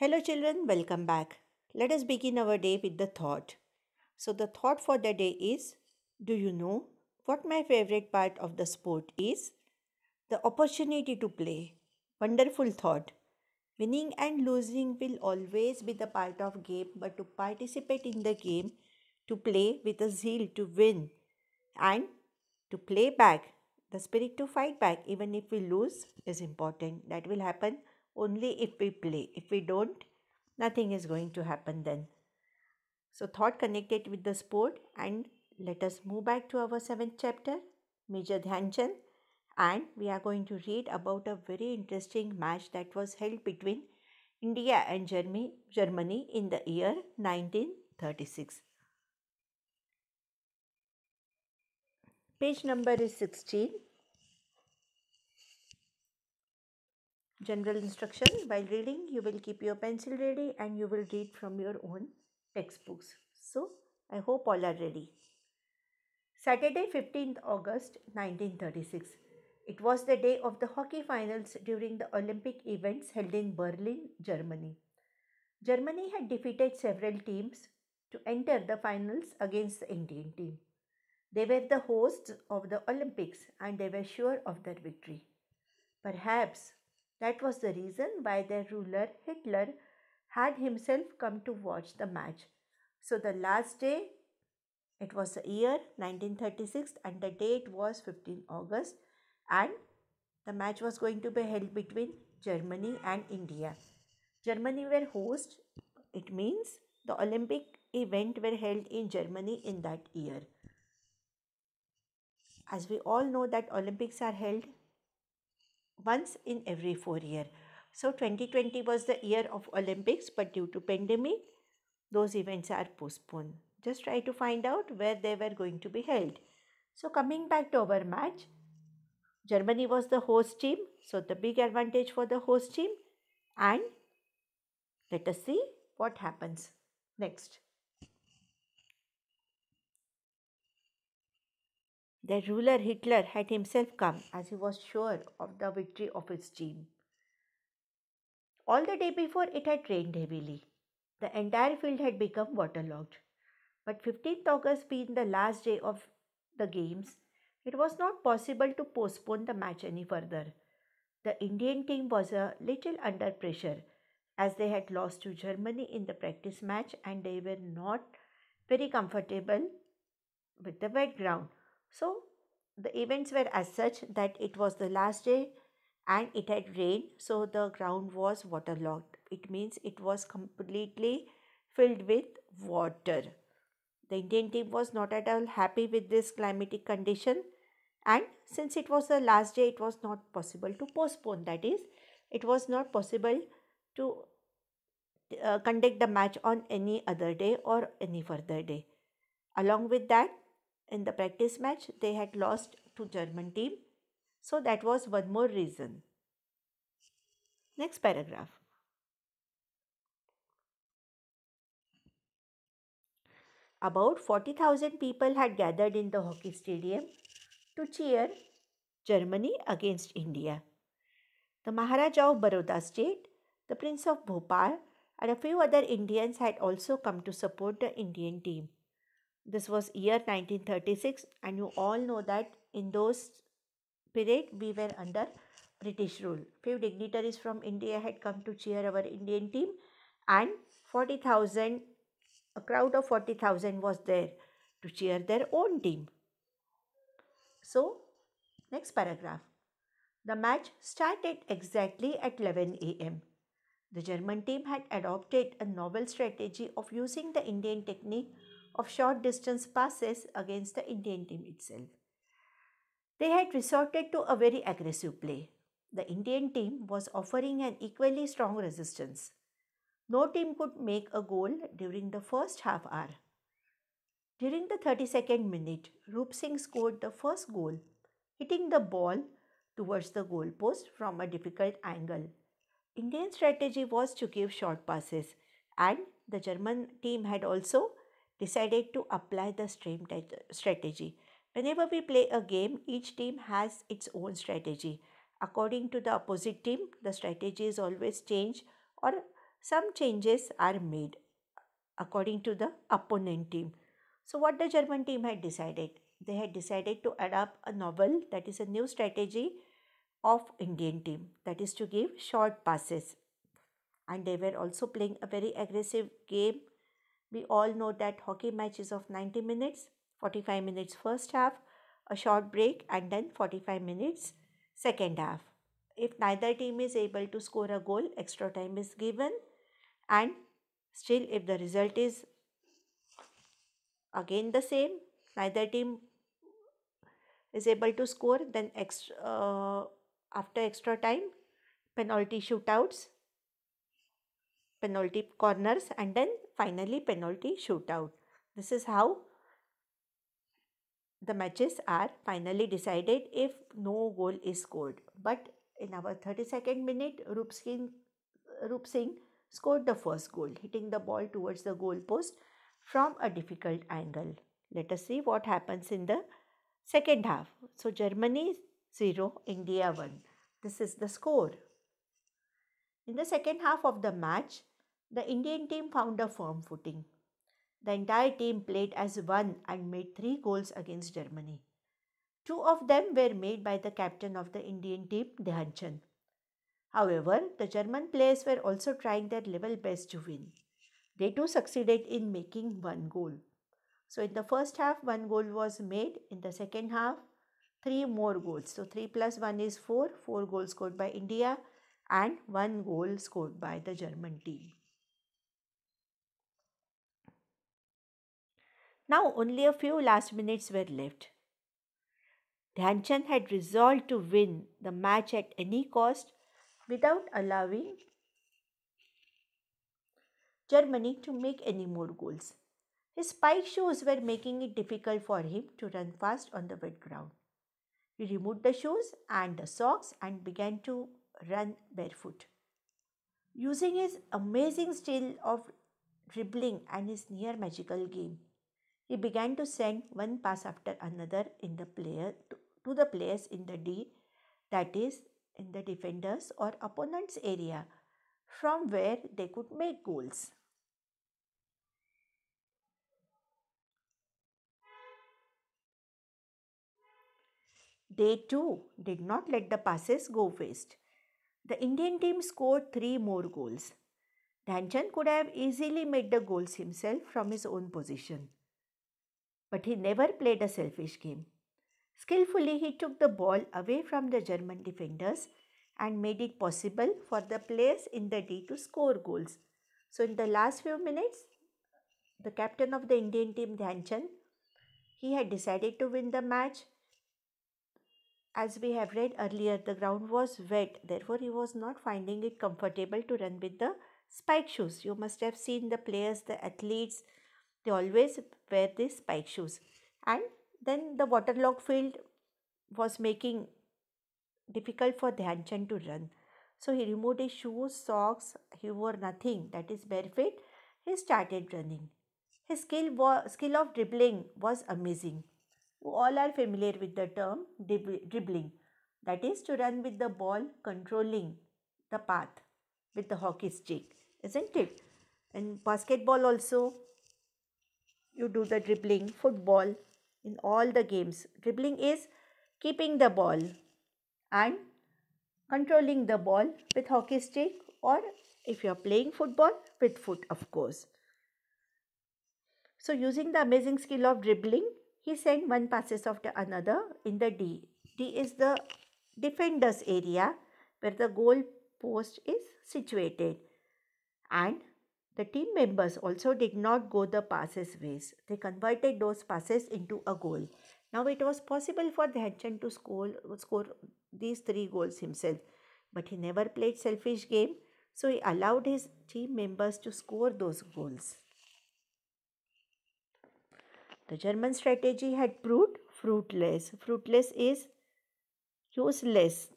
Hello, children, welcome back. Let us begin our day with the thought. So, the thought for the day is Do you know what my favorite part of the sport is? The opportunity to play. Wonderful thought. Winning and losing will always be the part of game, but to participate in the game, to play with a zeal to win, and to play back, the spirit to fight back, even if we lose, is important. That will happen only if we play. If we don't, nothing is going to happen then. So, thought connected with the sport, and let us move back to our seventh chapter, Major Dhyanchan, and we are going to read about a very interesting match that was held between India and Germany, Germany in the year 1936. Page number is 16. general instruction while reading you will keep your pencil ready and you will read from your own textbooks so i hope all are ready saturday 15th august 1936 it was the day of the hockey finals during the olympic events held in berlin germany germany had defeated several teams to enter the finals against the indian team they were the hosts of the olympics and they were sure of their victory perhaps that was the reason why their ruler, Hitler, had himself come to watch the match. So the last day, it was the year 1936 and the date was 15 August and the match was going to be held between Germany and India. Germany were host, it means the Olympic event were held in Germany in that year. As we all know that Olympics are held once in every four year. So 2020 was the year of Olympics but due to pandemic those events are postponed. Just try to find out where they were going to be held. So coming back to our match, Germany was the host team. So the big advantage for the host team and let us see what happens next. Their ruler Hitler had himself come as he was sure of the victory of his team. All the day before it had rained heavily. The entire field had become waterlogged. But 15th August being the last day of the games, it was not possible to postpone the match any further. The Indian team was a little under pressure as they had lost to Germany in the practice match and they were not very comfortable with the wet ground. So the events were as such that it was the last day and it had rained so the ground was waterlogged. It means it was completely filled with water. The Indian team was not at all happy with this climatic condition and since it was the last day it was not possible to postpone that is it was not possible to uh, conduct the match on any other day or any further day. Along with that, in the practice match they had lost to German team. So that was one more reason. Next paragraph. About 40,000 people had gathered in the hockey stadium to cheer Germany against India. The Maharaja of Baroda state, the Prince of Bhopal, and a few other Indians had also come to support the Indian team. This was year 1936 and you all know that in those period we were under British rule. Few dignitaries from India had come to cheer our Indian team and 40,000, a crowd of 40,000 was there to cheer their own team. So, next paragraph. The match started exactly at 11 am. The German team had adopted a novel strategy of using the Indian technique of short distance passes against the Indian team itself. They had resorted to a very aggressive play. The Indian team was offering an equally strong resistance. No team could make a goal during the first half hour. During the 32nd minute, Roop Singh scored the first goal, hitting the ball towards the goalpost from a difficult angle. Indian strategy was to give short passes and the German team had also decided to apply the strategy. Whenever we play a game, each team has its own strategy. According to the opposite team, the strategy is always changed or some changes are made according to the opponent team. So what the German team had decided? They had decided to adopt a novel that is a new strategy of Indian team that is to give short passes and they were also playing a very aggressive game we all know that hockey matches of 90 minutes, 45 minutes first half, a short break and then 45 minutes second half. If neither team is able to score a goal, extra time is given and still if the result is again the same, neither team is able to score then extra, uh, after extra time penalty shootouts penalty corners and then finally penalty shootout. This is how the matches are finally decided if no goal is scored. But in our 32nd minute, Rup Singh, Rup Singh scored the first goal, hitting the ball towards the goal post from a difficult angle. Let us see what happens in the second half. So, Germany 0, India 1. This is the score. In the second half of the match, the Indian team found a firm footing. The entire team played as one and made three goals against Germany. Two of them were made by the captain of the Indian team, Dehan Chand. However, the German players were also trying their level best to win. They too succeeded in making one goal. So, in the first half, one goal was made. In the second half, three more goals. So, 3 plus 1 is 4, 4 goals scored by India, and 1 goal scored by the German team. Now only a few last minutes were left. Dhyanchan had resolved to win the match at any cost without allowing Germany to make any more goals. His spike shoes were making it difficult for him to run fast on the wet ground. He removed the shoes and the socks and began to run barefoot. Using his amazing skill of dribbling and his near magical game, he began to send one pass after another in the player to, to the players in the D, that is, in the defenders or opponent's area, from where they could make goals. They too did not let the passes go waste. The Indian team scored three more goals. Dhanchan could have easily made the goals himself from his own position but he never played a selfish game. Skillfully, he took the ball away from the German defenders and made it possible for the players in the D to score goals. So, in the last few minutes, the captain of the Indian team, Dhyanchan, he had decided to win the match. As we have read earlier, the ground was wet, therefore, he was not finding it comfortable to run with the spike shoes. You must have seen the players, the athletes, they always wear these spike shoes. And then the waterlogged field was making difficult for Dhyanchand to run. So he removed his shoes, socks, he wore nothing, that is barefoot. He started running. His skill, was, skill of dribbling was amazing. All are familiar with the term dribbling, that is to run with the ball, controlling the path with the hockey stick, isn't it? In basketball also, you do the dribbling football in all the games dribbling is keeping the ball and controlling the ball with hockey stick or if you are playing football with foot of course so using the amazing skill of dribbling he sent one passes after another in the d d is the defenders area where the goal post is situated and the team members also did not go the passes ways. They converted those passes into a goal. Now it was possible for Dhyanchan to score, score these three goals himself, but he never played selfish game, so he allowed his team members to score those goals. The German strategy had proved fruitless. Fruitless is useless,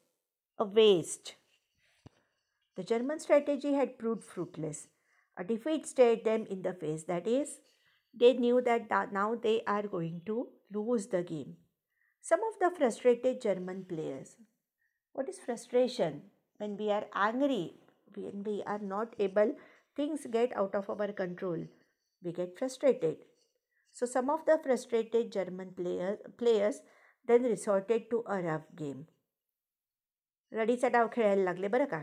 a waste. The German strategy had proved fruitless defeat stared them in the face. That is, they knew that now they are going to lose the game. Some of the frustrated German players. What is frustration? When we are angry, when we are not able, things get out of our control. We get frustrated. So some of the frustrated German player, players then resorted to a rough game. रडीचा डाव खेळायला लागले बरं का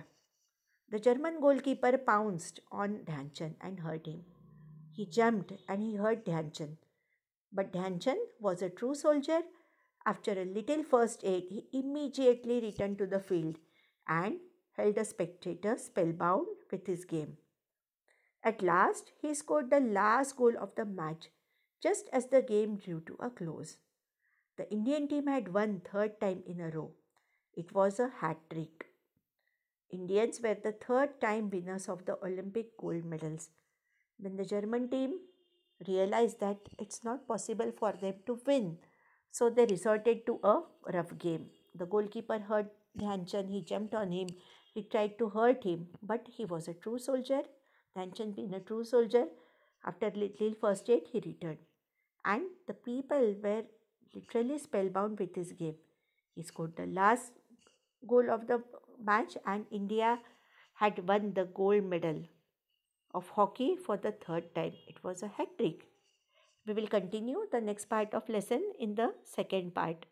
the German goalkeeper pounced on Dhyanchan and hurt him. He jumped and he hurt Dhyanchan. But Dhyanchan was a true soldier. After a little first aid, he immediately returned to the field and held the spectator spellbound with his game. At last, he scored the last goal of the match just as the game drew to a close. The Indian team had won third time in a row. It was a hat trick. Indians were the third time winners of the Olympic gold medals. When the German team realized that it's not possible for them to win, so they resorted to a rough game. The goalkeeper hurt Dhanchan, he jumped on him, he tried to hurt him, but he was a true soldier. Dhanchan being a true soldier, after little first aid, he returned. And the people were literally spellbound with his game. He scored the last goal of the match and India had won the gold medal of hockey for the third time. It was a hat trick. We will continue the next part of lesson in the second part.